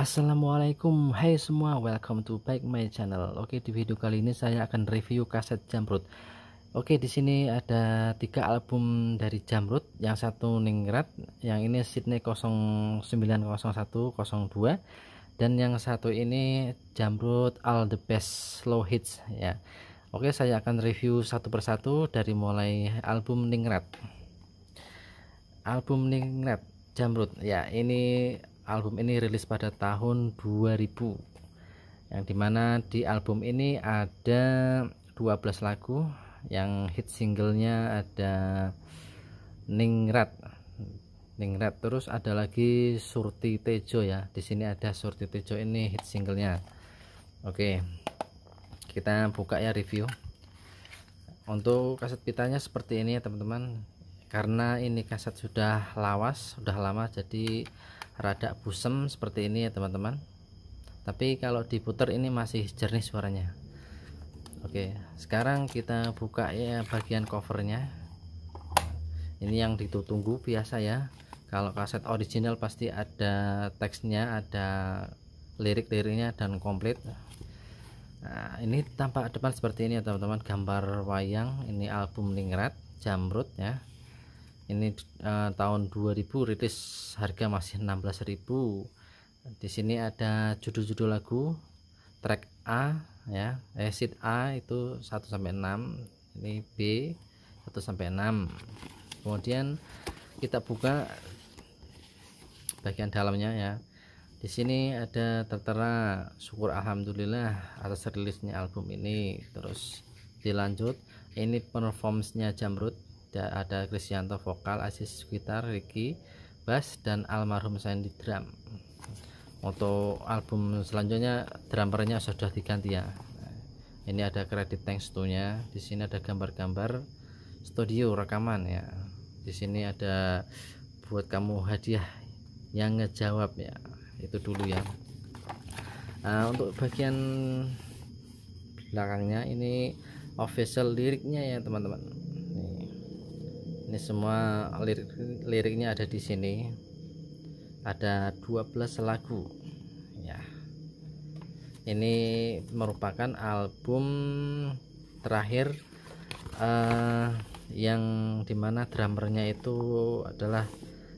Assalamualaikum Hai semua welcome to back my channel Oke di video kali ini saya akan review kaset Jamrud Oke di sini ada tiga album dari Jamrud Yang satu Ningrat Yang ini Sydney 090102 Dan yang satu ini Jamrud All the Best Slow Hits ya Oke saya akan review satu persatu dari mulai album Ningrat Album Ningrat Jamrud ya ini album ini rilis pada tahun 2000 yang dimana di album ini ada 12 lagu yang hit singlenya ada Ningrat Ningrat terus ada lagi Surti Tejo ya di sini ada Surti Tejo ini hit singlenya Oke kita buka ya review untuk kaset pitanya seperti ini ya teman-teman karena ini kaset sudah lawas sudah lama jadi rada busem seperti ini ya teman-teman tapi kalau diputar ini masih jernih suaranya Oke sekarang kita buka ya bagian covernya ini yang ditunggu biasa ya kalau kaset original pasti ada teksnya ada lirik-liriknya dan komplit nah, ini tampak depan seperti ini ya teman-teman gambar wayang ini album ningrat jamrut ya ini uh, tahun 2000 rilis harga masih 16.000 di sini ada judul-judul lagu track A ya eh, acid A itu 1 sampai 6 ini B 1 sampai 6 kemudian kita buka bagian dalamnya ya di sini ada tertera syukur alhamdulillah atas rilisnya album ini terus dilanjut ini performance-nya jamrut ada Kristianto vokal, Asis gitar, Ricky bass dan almarhum Sandy drum. Untuk album selanjutnya drummernya sudah diganti ya. Ini ada kredit thanks to nya. Di sini ada gambar-gambar studio rekaman ya. Di sini ada buat kamu hadiah yang ngejawab ya. Itu dulu ya. Nah, untuk bagian belakangnya ini official liriknya ya teman-teman ini semua lirik liriknya ada di sini ada 12 lagu ya ini merupakan album terakhir uh, yang dimana drummernya itu adalah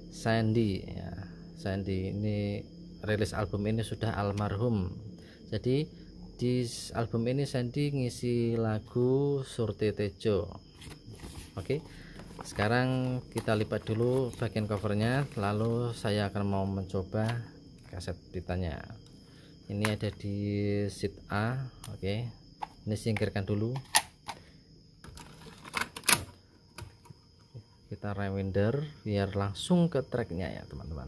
Sandy ya. Sandy ini rilis album ini sudah almarhum jadi di album ini Sandy ngisi lagu Surti Tejo oke okay? sekarang kita lipat dulu bagian covernya lalu saya akan mau mencoba kaset pitanya ini ada di seat A oke okay. ini singkirkan dulu kita rewinder biar langsung ke tracknya ya teman-teman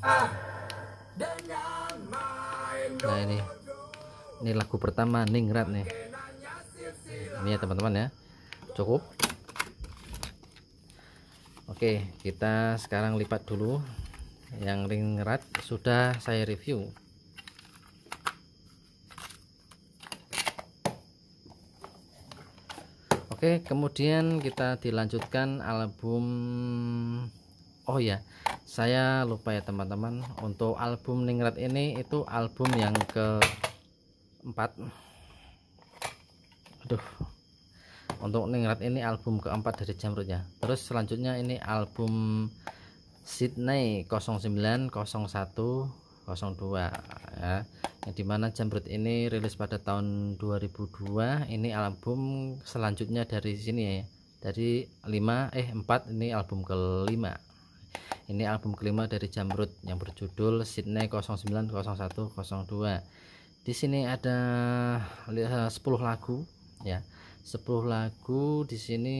ah, nah ini ini lagu pertama Ningrat nih ini ya teman-teman ya cukup Oke kita sekarang lipat dulu yang Ningrat sudah saya review Oke kemudian kita dilanjutkan album Oh ya saya lupa ya teman-teman untuk album Ningrat ini itu album yang ke keempat aduh untuk Ningrat ini album keempat dari Jamrut ya terus selanjutnya ini album Sydney 09 01 02 ya yang dimana Jamrut ini rilis pada tahun 2002 ini album selanjutnya dari sini ya dari 5 eh 4 ini album kelima ini album kelima dari Jamrut yang berjudul Sydney 09 01 02 di sini ada 10 eh, lagu ya 10 lagu di sini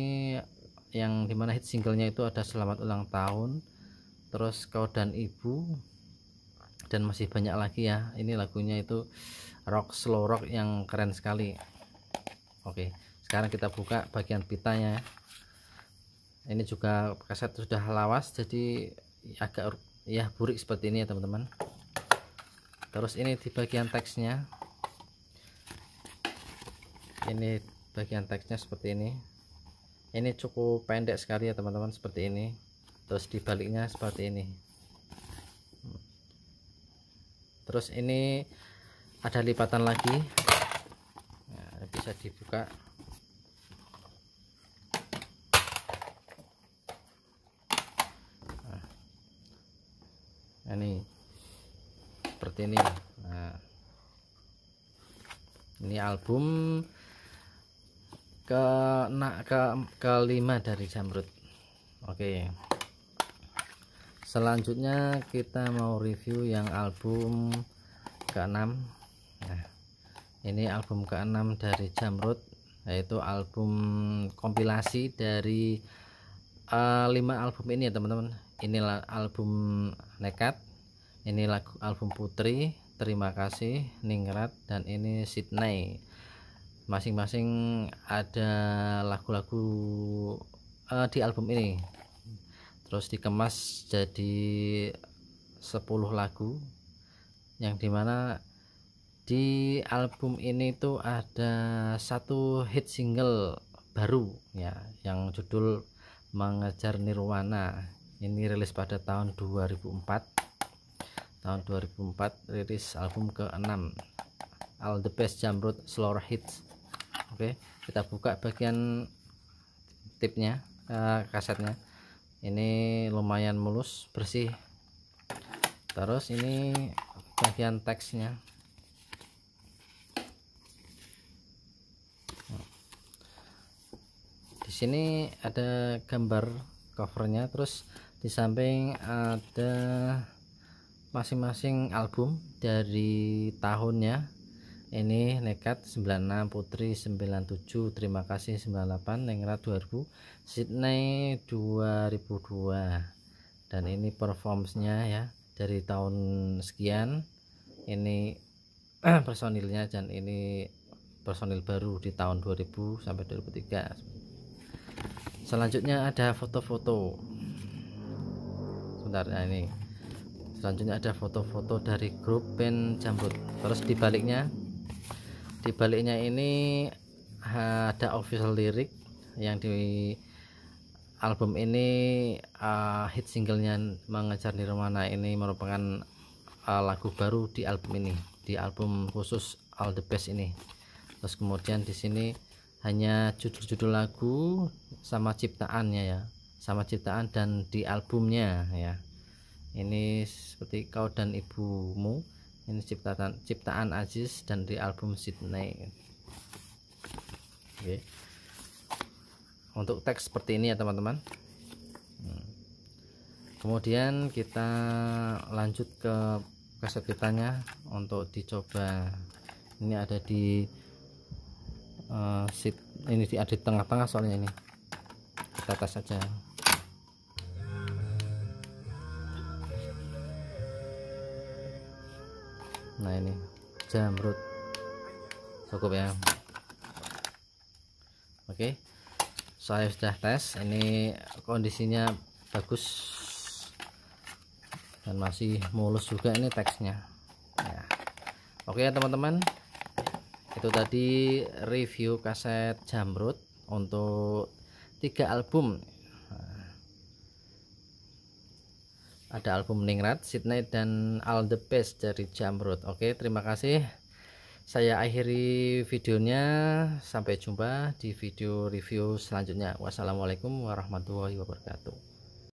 yang dimana hit singlenya itu ada selamat ulang tahun terus kau dan ibu dan masih banyak lagi ya ini lagunya itu rock slow rock yang keren sekali oke sekarang kita buka bagian pitanya ya. ini juga kaset sudah lawas jadi agak ya burik seperti ini ya teman-teman terus ini di bagian teksnya ini bagian teksnya seperti ini ini cukup pendek sekali ya teman-teman seperti ini terus dibaliknya seperti ini terus ini ada lipatan lagi nah, bisa dibuka seperti ini nah, ini album ke nak ke kelima dari jamrut oke selanjutnya kita mau review yang album keenam nah, ini album keenam dari jamrut yaitu album kompilasi dari uh, eh, 5 album ini ya teman-teman inilah album nekat ini lagu album Putri terima kasih Ningrat dan ini Sydney masing-masing ada lagu-lagu uh, di album ini terus dikemas jadi 10 lagu yang dimana di album ini tuh ada satu hit single baru ya yang judul Mengejar Nirwana ini rilis pada tahun 2004 tahun 2004 rilis album ke-6 All the Best Jamrud Slower Hits oke kita buka bagian tipnya uh, kasetnya ini lumayan mulus bersih terus ini bagian teksnya di sini ada gambar covernya terus di samping ada masing-masing album dari tahunnya ini nekat 96 putri 97 terima kasih 98 nengra 2000 Sydney 2002 dan ini performsnya ya dari tahun sekian ini personilnya dan ini personil baru di tahun 2000 sampai 2003 selanjutnya ada foto-foto sebentar nah ini selanjutnya ada foto-foto dari grup band jambut terus dibaliknya dibaliknya ini ada official lirik yang di album ini uh, hit singlenya mengejar nirwana ini merupakan uh, lagu baru di album ini di album khusus all the best ini terus kemudian di sini hanya judul-judul lagu sama ciptaannya ya sama ciptaan dan di albumnya ya ini seperti kau dan ibumu ini ciptaan ciptaan Aziz dan di album Sydney Oke. untuk teks seperti ini ya teman-teman hmm. kemudian kita lanjut ke kesetitanya untuk dicoba ini ada di uh, sit ini di ada di tengah-tengah soalnya ini kita tes saja nah ini jamrut cukup ya oke saya sudah tes ini kondisinya bagus dan masih mulus juga ini teksnya ya. oke ya teman-teman itu tadi review kaset jamrut untuk tiga album ada album Ningrat, Sydney dan All the Best dari Jamrud. Oke, terima kasih. Saya akhiri videonya. Sampai jumpa di video review selanjutnya. Wassalamualaikum warahmatullahi wabarakatuh.